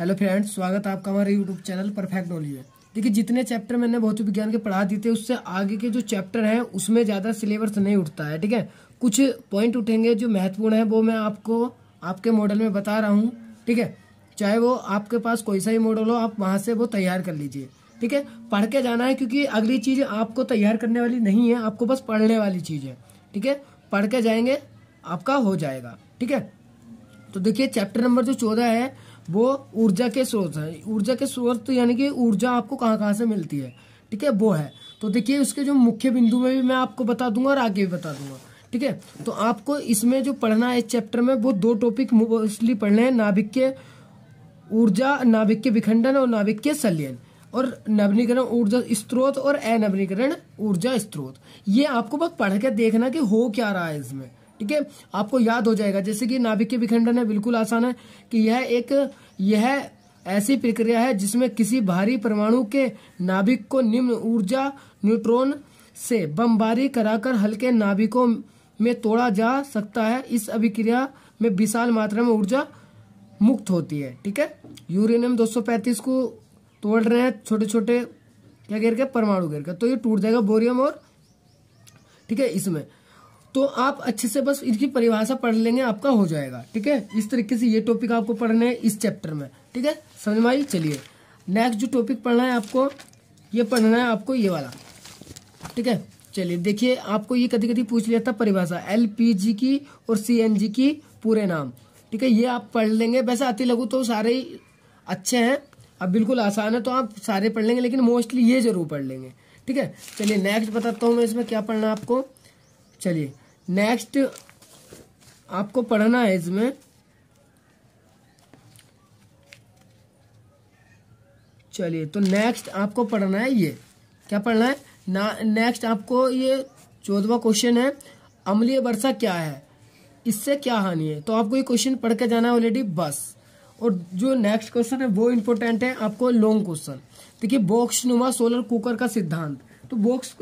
hello friends स्वागत आपका हमारे यूट्यूब चैनल परफेक्ट नॉलेज में देखिए जितने चैप्टर मैंने भौतिक विज्ञान के पढ़ा दिए थे उससे आगे के जो चैप्टर हैं उसमें ज़्यादा सिलेबस नहीं उठता है ठीक है कुछ पॉइंट उठेंगे जो महत्वपूर्ण है वो मैं आपको आपके मॉडल में बता रहा हूँ ठीक है चाहे वो आपके पास कोई सा ही मॉडल हो आप वहाँ से वो तैयार कर लीजिए ठीक है पढ़ के जाना है क्योंकि अगली चीज़ आपको तैयार करने वाली नहीं है आपको बस पढ़ने वाली चीज़ है ठीक है पढ़ के जाएंगे आपका हो जाएगा ठीक है तो देखिए चैप्टर नंबर जो चौदह है वो ऊर्जा के स्रोत है ऊर्जा के स्रोत तो यानी कि ऊर्जा आपको कहाँ कहाँ से मिलती है ठीक है वो है तो देखिए उसके जो मुख्य बिंदु में भी मैं आपको बता दूंगा और आगे भी बता दूंगा ठीक है तो आपको इसमें जो पढ़ना है इस चैप्टर में वो दो टॉपिक मोस्टली पढ़ने हैं नाभिक के ऊर्जा नाभिक के विखंडन और नाभिक के सलियन और नवनीकरण ऊर्जा स्त्रोत और अनवनीकरण ऊर्जा स्त्रोत ये आपको बस पढ़ के देखना कि हो क्या रहा है इसमें ठीक है आपको याद हो जाएगा जैसे कि नाभिक के विखंडन है बिल्कुल आसान है कि यह एक यह ऐसी प्रक्रिया है जिसमें किसी भारी परमाणु के नाभिक को निम्न ऊर्जा न्यूट्रॉन से बमबारी कराकर हल्के नाभिकों में तोड़ा जा सकता है इस अभिक्रिया में विशाल मात्रा में ऊर्जा मुक्त होती है ठीक है यूरेनियम 235 को तोड़ रहे हैं छोटे छोटे क्या गिर के परमाणु गिर के तो ये टूट जाएगा बोरियम और ठीक है इसमें तो आप अच्छे से बस इनकी परिभाषा पढ़ लेंगे आपका हो जाएगा ठीक है इस तरीके से ये टॉपिक आपको पढ़ने हैं इस चैप्टर में ठीक है समझ में आई चलिए नेक्स्ट जो टॉपिक पढ़ना है आपको ये पढ़ना है आपको ये वाला ठीक है चलिए देखिए आपको ये कभी कभी पूछ लिया था परिभाषा एल की और सी की पूरे नाम ठीक है ये आप पढ़ लेंगे वैसे अति लघु तो सारे ही अच्छे हैं अब बिल्कुल आसान है तो आप सारे पढ़ लेंगे लेकिन मोस्टली ये जरूर पढ़ लेंगे ठीक है चलिए नेक्स्ट बताता हूँ मैं इसमें क्या पढ़ना है आपको चलिए नेक्स्ट आपको पढ़ना है इसमें चलिए तो नेक्स्ट आपको पढ़ना है ये क्या पढ़ना है ना नेक्स्ट आपको ये चौदवा क्वेश्चन है अमलीय वर्षा क्या है इससे क्या हानि है तो आपको ये क्वेश्चन पढ़ के जाना है ऑलरेडी बस और जो नेक्स्ट क्वेश्चन है वो इंपॉर्टेंट है आपको लॉन्ग क्वेश्चन देखिए बॉक्स नुमा सोलर कुकर का सिद्धांत तो बॉक्स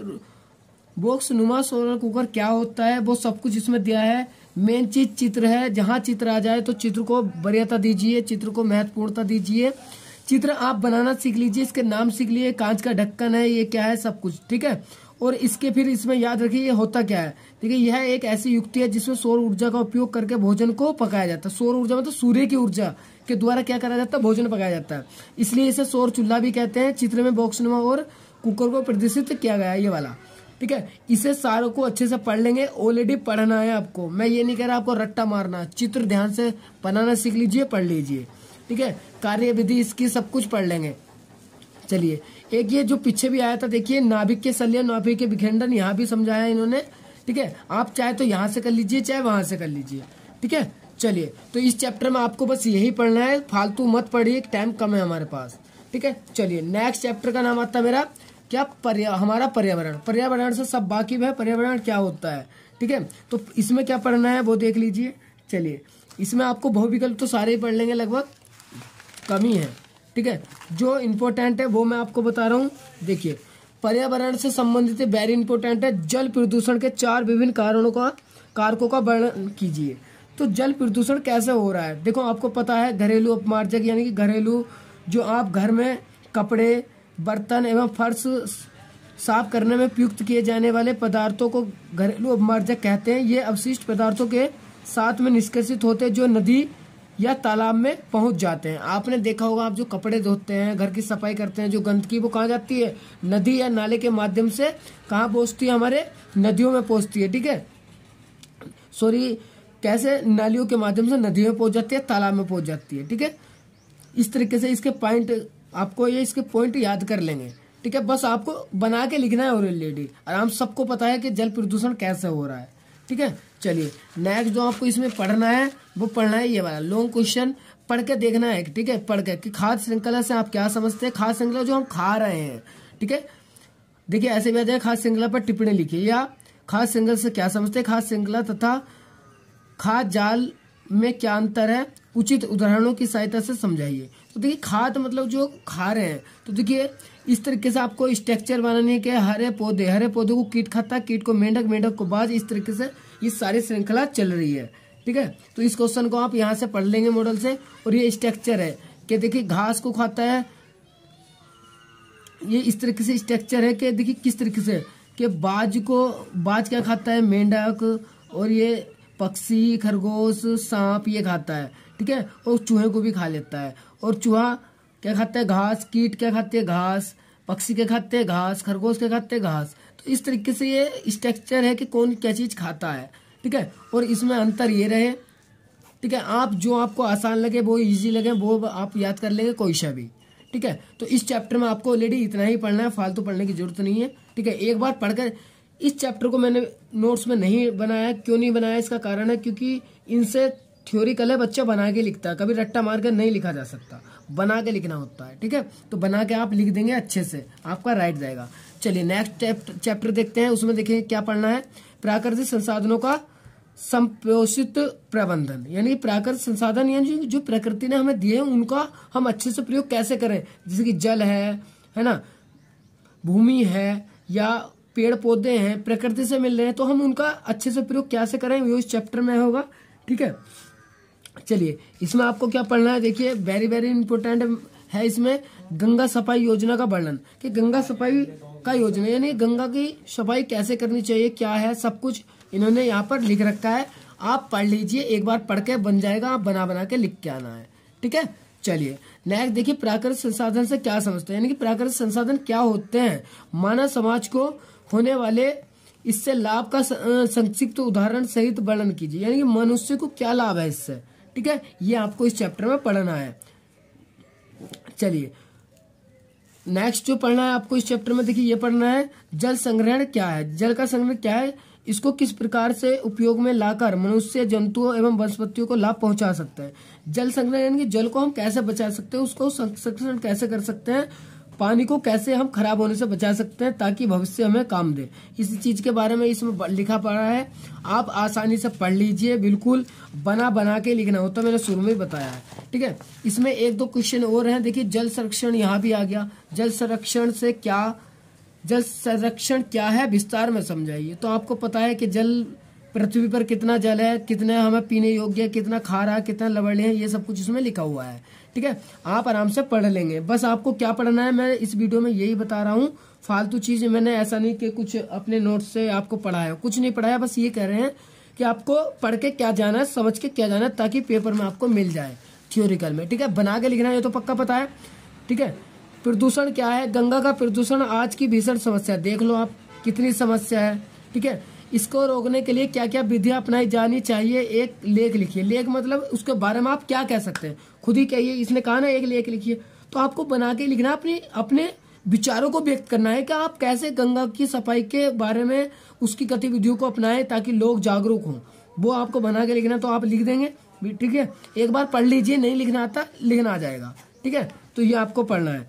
बॉक्स नुमा सोलर कुकर क्या होता है वो सब कुछ इसमें दिया है मेन चीज चित्र है जहाँ चित्र आ जाए तो चित्र को वरीयता दीजिए चित्र को महत्वपूर्णता दीजिए चित्र आप बनाना सीख लीजिए इसके नाम सीख लीजिए कांच का ढक्कन है ये क्या है सब कुछ ठीक है और इसके फिर इसमें याद रखिए ये होता क्या है ठीक है यह एक ऐसी युक्ति है जिसमें सौर ऊर्जा का उपयोग करके भोजन को पकाया जाता है सौर ऊर्जा मतलब सूर्य की ऊर्जा के द्वारा क्या करा जाता है भोजन पकाया जाता है इसलिए इसे सौर चूल्हा भी कहते हैं चित्र में बॉक्स नुमा और कुकर को प्रदर्शित किया गया है ये वाला ठीक है इसे सारों को अच्छे से पढ़ लेंगे ऑलरेडी पढ़ना है आपको मैं ये नहीं कह रहा आपको रट्टा मारना चित्र ध्यान से बनाना सीख लीजिए पढ़ लीजिए ठीक है कार्य विधि इसकी सब कुछ पढ़ लेंगे चलिए एक ये जो पीछे भी आया था देखिए नाभिक के शल्य नाभिक के विखंडन यहाँ भी समझाया इन्होंने ठीक है आप चाहे तो यहाँ से कर लीजिए चाहे वहां से कर लीजिए ठीक है चलिए तो इस चैप्टर में आपको बस यही पढ़ना है फालतू मत पढ़िए टाइम कम है हमारे पास ठीक है चलिए नेक्स्ट चैप्टर का नाम आता है मेरा क्या पर्या हमारा पर्यावरण पर्यावरण से सब बाकी है पर्यावरण क्या होता है ठीक है तो इसमें क्या पढ़ना है वो देख लीजिए चलिए इसमें आपको बहुविकल्प तो सारे ही पढ़ लेंगे लगभग कम ही है ठीक है जो इम्पोर्टेंट है वो मैं आपको बता रहा हूँ देखिए पर्यावरण से संबंधित वेरी इंपॉर्टेंट है जल प्रदूषण के चार विभिन्न कारणों का कारकों का वर्णन कीजिए तो जल प्रदूषण कैसे हो रहा है देखो आपको पता है घरेलू अपमार्जक यानी कि घरेलू जो आप घर में कपड़े बर्तन एवं फर्श साफ करने में प्रयुक्त किए जाने वाले पदार्थों को घरेलू अपमार्जक कहते हैं ये अवशिष्ट पदार्थों के साथ में निष्कर्षित होते जो नदी या तालाब में पहुंच जाते हैं आपने देखा होगा आप जो कपड़े धोते हैं घर की सफाई करते हैं जो गंदगी वो कहाँ जाती है नदी या नाले के माध्यम से कहाँ पहुँचती है हमारे नदियों में पहुँचती है ठीक है सॉरी कैसे नालियों के माध्यम से नदियों में पहुँच जाती है तालाब में पहुँच जाती है ठीक है इस तरीके से इसके पॉइंट आपको ये इसके पॉइंट याद कर लेंगे ठीक है बस आपको बना के लिखना है ऑलरेडी आराम सबको पता है कि जल प्रदूषण कैसे हो रहा है ठीक है चलिए नेक्स्ट जो आपको इसमें पढ़ना है वो पढ़ना है ये वाला लॉन्ग क्वेश्चन पढ़ के देखना है ठीक है पढ़ के कि खाद श्रृंखला से आप क्या समझते हैं खाद श्रृंखला जो हम खा रहे हैं ठीक है देखिए ऐसे भी आ जाए खाद श्रृंखला पर टिप्पणी लिखिए या खाद श्रृंखला से क्या समझते हैं खाद श्रृंखला तथा खाद जाल में क्या अंतर है उचित उदाहरणों की सहायता से समझाइए तो देखिए खाद मतलब जो खा रहे हैं तो देखिए इस तरीके से आपको स्ट्रक्चर बनाने है हरे पौधे हरे पौधे को कीट खाता कीट को मेंढक मेंढक को बाज इस तरीके से ये सारी श्रृंखला चल रही है ठीक है तो इस क्वेश्चन को आप यहाँ से पढ़ लेंगे मॉडल से और ये स्ट्रक्चर है कि देखिए घास को खाता है ये इस तरीके से स्ट्रक्चर है कि देखिए किस तरीके से कि बाज को बाज क्या खाता है मेंढक और ये पक्षी खरगोश सांप ये खाता है ठीक है और चूहे को भी खा लेता है और चूहा क्या खाता है घास कीट क्या खाते है घास पक्षी क्या खाते है घास खरगोश क्या खाते है घास तो इस तरीके से ये स्ट्रक्चर है कि कौन क्या चीज़ खाता है ठीक है और इसमें अंतर ये रहे ठीक है आप जो आपको आसान लगे वो ईजी लगे वो आप याद कर लेंगे कोई सा भी ठीक है तो इस चैप्टर में आपको ऑलरेडी इतना ही पढ़ना है फालतू पढ़ने की जरूरत नहीं है ठीक है एक बार पढ़कर इस चैप्टर को मैंने नोट्स में नहीं बनाया क्यों नहीं बनाया इसका कारण है क्योंकि इनसे थ्योरी कल है बच्चा बना के लिखता है कभी रट्टा मार कर नहीं लिखा जा सकता बना के लिखना होता है ठीक है तो बना के आप लिख देंगे अच्छे से आपका राइट जाएगा चलिए नेक्स्ट चैप्टर देखते हैं उसमें देखेंगे क्या पढ़ना है प्राकृतिक संसाधनों का संपोषित प्रबंधन यानी प्राकृतिक संसाधन यानी जो प्रकृति ने हमें दिए हैं उनका हम अच्छे से प्रयोग कैसे करें जैसे कि जल है है ना भूमि है या पेड़ पौधे हैं प्रकृति से मिल रहे हैं तो हम उनका अच्छे से प्रयोग कैसे करें वो इस चैप्टर में होगा ठीक है चलिए इसमें आपको क्या पढ़ना है देखिए वेरी वेरी इंपॉर्टेंट है इसमें गंगा सफाई योजना का वर्णन कि गंगा सफाई का योजना यानी गंगा की सफाई कैसे करनी चाहिए क्या है सब कुछ इन्होंने यहाँ पर लिख रखा है आप पढ़ लीजिए एक बार पढ़ के बन जाएगा आप बना बना के लिख के आना है ठीक है चलिए नेक्स्ट देखिए प्राकृतिक संसाधन से क्या समझते हैं यानी कि प्राकृतिक संसाधन क्या होते हैं मानव समाज को होने वाले इससे लाभ का संक्षिप्त उदाहरण सहित वर्णन कीजिए यानी कि मनुष्य को क्या लाभ है इससे ठीक है ये आपको इस चैप्टर में पढ़ना है चलिए नेक्स्ट जो पढ़ना है आपको इस चैप्टर में देखिए ये पढ़ना है जल संग्रहण क्या है जल का संग्रहण क्या है इसको किस प्रकार से उपयोग में लाकर मनुष्य जंतुओं एवं वनस्पतियों को लाभ पहुंचा सकते हैं जल संग्रहण यानी कि जल को हम कैसे बचा सकते हैं उसको संरक्षण कैसे कर सकते हैं पानी को कैसे हम खराब होने से बचा सकते हैं ताकि भविष्य हमें काम दे इस चीज के बारे में इसमें लिखा पड़ा है आप आसानी से पढ़ लीजिए बिल्कुल बना बना के लिखना होता तो मैंने शुरू में बताया है ठीक है इसमें एक दो क्वेश्चन और हैं देखिए जल संरक्षण यहाँ भी आ गया जल संरक्षण से क्या जल संरक्षण क्या है विस्तार में समझाइए तो आपको पता है कि जल पृथ्वी पर कितना जल है कितना हमें पीने योग्य है कितना खा रहा है कितना लवण है ये सब कुछ इसमें लिखा हुआ है ठीक है आप आराम से पढ़ लेंगे बस आपको क्या पढ़ना है मैं इस वीडियो में यही बता रहा हूँ फालतू चीज मैंने ऐसा नहीं कि कुछ अपने नोट से आपको पढ़ाया कुछ नहीं पढ़ाया बस ये कह रहे हैं कि आपको पढ़ के क्या जाना है समझ के क्या जाना है ताकि पेपर में आपको मिल जाए थियोरिकल में ठीक है बना के लिखना है ये तो पक्का पता है ठीक है प्रदूषण क्या है गंगा का प्रदूषण आज की भीषण समस्या देख लो आप कितनी समस्या है ठीक है इसको रोकने के लिए क्या क्या विधियां अपनाई जानी चाहिए एक लेख लिखिए लेख मतलब उसके बारे में आप क्या कह सकते हैं खुद ही कहिए इसने कहा ना एक लेख लिखिए तो आपको बना के लिखना अपने अपने विचारों को व्यक्त करना है कि आप कैसे गंगा की सफाई के बारे में उसकी गतिविधियों को अपनाएं ताकि लोग जागरूक हों वो आपको बना के लिखना तो आप लिख देंगे ठीक है एक बार पढ़ लीजिए नहीं लिखना आता लिखना आ जाएगा ठीक है तो ये आपको पढ़ना है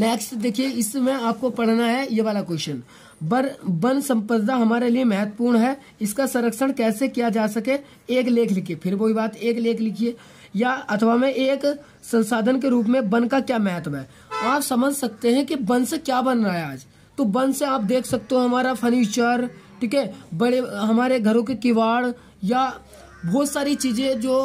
नेक्स्ट देखिए इसमें आपको पढ़ना है ये वाला क्वेश्चन बर वन संपदा हमारे लिए महत्वपूर्ण है इसका संरक्षण कैसे किया जा सके एक लेख लिखिए फिर वही बात एक लेख लिखिए या अथवा में एक संसाधन के रूप में वन का क्या महत्व है आप समझ सकते हैं कि वन से क्या बन रहा है आज तो वन से आप देख सकते हो हमारा फर्नीचर ठीक है बड़े हमारे घरों के किवाड़ या बहुत सारी चीज़ें जो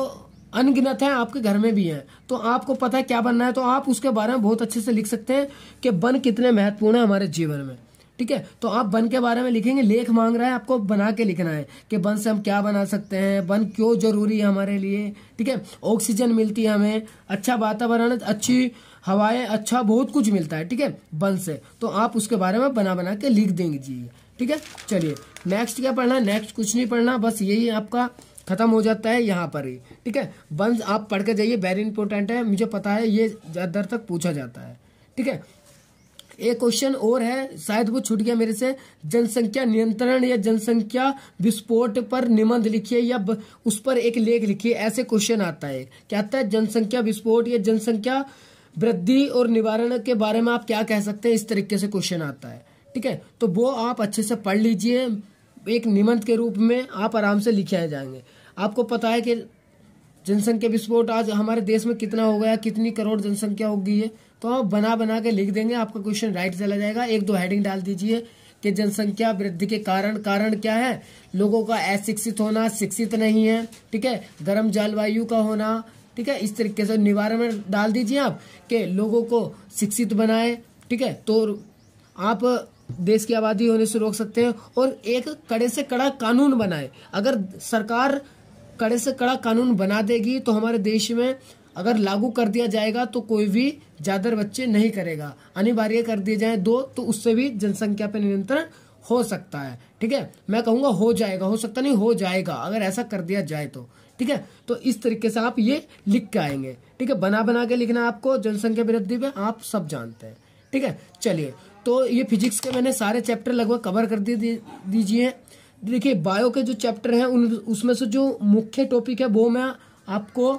अनगिनत हैं आपके घर में भी हैं तो आपको पता है क्या बनना है तो आप उसके बारे में बहुत अच्छे से लिख सकते हैं कि वन कितने महत्वपूर्ण है हमारे जीवन में ठीक है तो आप वन के बारे में लिखेंगे लेख मांग रहा है आपको बना के लिखना है कि वन से हम क्या बना सकते हैं बन क्यों जरूरी है हमारे लिए ठीक है ऑक्सीजन मिलती है हमें अच्छा वातावरण अच्छी हवाएं अच्छा बहुत कुछ मिलता है ठीक है वन से तो आप उसके बारे में बना बना के लिख देंगे जी ठीक है चलिए नेक्स्ट क्या पढ़ना है नेक्स्ट कुछ नहीं पढ़ना बस यही आपका खत्म हो जाता है यहाँ पर ही ठीक है बंस आप पढ़ के जाइए वेरी इंपॉर्टेंट है मुझे पता है ये ज़्यादातर तक पूछा जाता है ठीक है एक क्वेश्चन और है शायद वो छूट गया मेरे से जनसंख्या नियंत्रण या जनसंख्या विस्फोट पर निबंध लिखिए या उस पर एक लेख लिखिए ऐसे क्वेश्चन आता है क्या आता है जनसंख्या विस्फोट या जनसंख्या वृद्धि और निवारण के बारे में आप क्या कह सकते हैं इस तरीके से क्वेश्चन आता है ठीक है तो वो आप अच्छे से पढ़ लीजिए एक निबंध के रूप में आप आराम से लिखे जाएंगे आपको पता है कि जनसंख्या विस्फोट आज हमारे देश में कितना हो गया कितनी करोड़ जनसंख्या हो गई है तो आप बना बना के लिख देंगे आपका क्वेश्चन राइट चला जाएगा एक दो हेडिंग डाल दीजिए कि जनसंख्या वृद्धि के कारण कारण क्या है लोगों का अशिक्षित होना शिक्षित नहीं है ठीक है गर्म जलवायु का होना ठीक है इस तरीके से निवारण डाल दीजिए आप कि लोगों को शिक्षित बनाए ठीक है तो आप देश की आबादी होने से रोक सकते हैं और एक कड़े से कड़ा कानून बनाए अगर सरकार कड़े से कड़ा कानून बना देगी तो हमारे देश में अगर लागू कर दिया जाएगा तो कोई भी ज्यादा बच्चे नहीं करेगा अनिवार्य कर दिए जाए दो तो उससे भी जनसंख्या पर नियंत्रण हो सकता है ठीक है मैं कहूंगा हो जाएगा हो सकता नहीं हो जाएगा अगर ऐसा कर दिया जाए तो ठीक है तो इस तरीके से आप ये लिख के आएंगे ठीक है बना बना के लिखना आपको जनसंख्या वृद्धि पे आप सब जानते हैं ठीक है चलिए तो ये फिजिक्स के मैंने सारे चैप्टर लगभग कवर कर दीजिए देखिए बायो के जो चैप्टर हैं उन उसमें से जो मुख्य टॉपिक है वो मैं आपको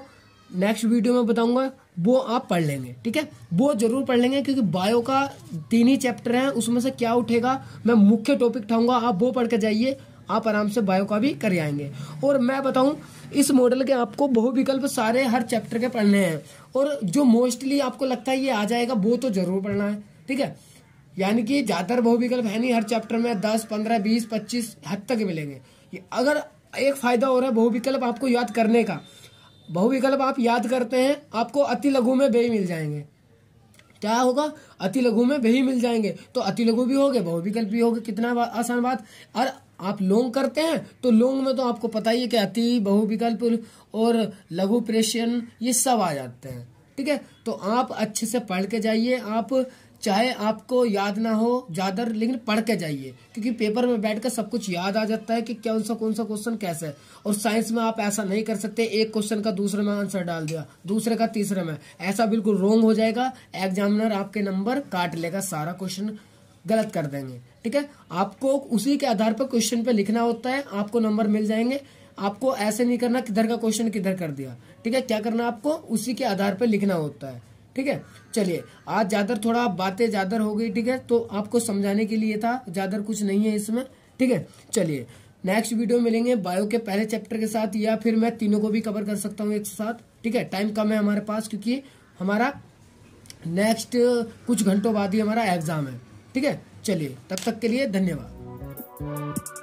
नेक्स्ट वीडियो में बताऊंगा वो आप पढ़ लेंगे ठीक है वो जरूर पढ़ लेंगे क्योंकि बायो का तीन ही चैप्टर हैं उसमें से क्या उठेगा मैं मुख्य टॉपिक उठाऊंगा आप वो पढ़ के जाइए आप आराम से बायो का भी कर आएंगे और मैं बताऊं इस मॉडल के आपको बहुविकल्प सारे हर चैप्टर के पढ़ने हैं और जो मोस्टली आपको लगता है ये आ जाएगा वो तो जरूर पढ़ना है ठीक है यानी कि ज़्यादातर बहुविकल्प है नहीं हर चैप्टर में दस पंद्रह बीस पच्चीस हद तक मिलेंगे अगर एक फ़ायदा हो रहा है बहुविकल्प आपको याद करने का बहुविकल्प आप याद करते हैं आपको अति लघु में बेई मिल जाएंगे क्या होगा अति लघु में बेई मिल जाएंगे तो अति लघु भी हो गए बहुविकल्प भी हो गए कितना आसान बात और आप लोंग करते हैं तो लोंग में तो आपको पता ही है कि अति बहुविकल्प और लघु प्रेशन ये सब आ जाते हैं ठीक है तो आप अच्छे से पढ़ के जाइए आप चाहे आपको याद ना हो ज़्यादा लेकिन पढ़ के जाइए क्योंकि पेपर में बैठ कर सब कुछ याद आ जाता है कि कौन सा कौन सा क्वेश्चन कैसा है और साइंस में आप ऐसा नहीं कर सकते एक क्वेश्चन का दूसरे में आंसर डाल दिया दूसरे का तीसरे में ऐसा बिल्कुल रोंग हो जाएगा एग्जामिनर आपके नंबर काट लेगा सारा क्वेश्चन गलत कर देंगे ठीक है आपको उसी के आधार पर क्वेश्चन पे लिखना होता है आपको नंबर मिल जाएंगे आपको ऐसे नहीं करना किधर का क्वेश्चन किधर कर दिया ठीक है क्या करना आपको उसी के आधार पर लिखना होता है ठीक है चलिए आज ज़्यादा थोड़ा बातें ज़्यादा हो गई ठीक है तो आपको समझाने के लिए था ज़्यादा कुछ नहीं है इसमें ठीक है चलिए नेक्स्ट वीडियो मिलेंगे बायो के पहले चैप्टर के साथ या फिर मैं तीनों को भी कवर कर सकता हूँ एक साथ ठीक है टाइम कम है हमारे पास क्योंकि हमारा नेक्स्ट कुछ घंटों बाद ही हमारा एग्जाम है ठीक है चलिए तब तक के लिए धन्यवाद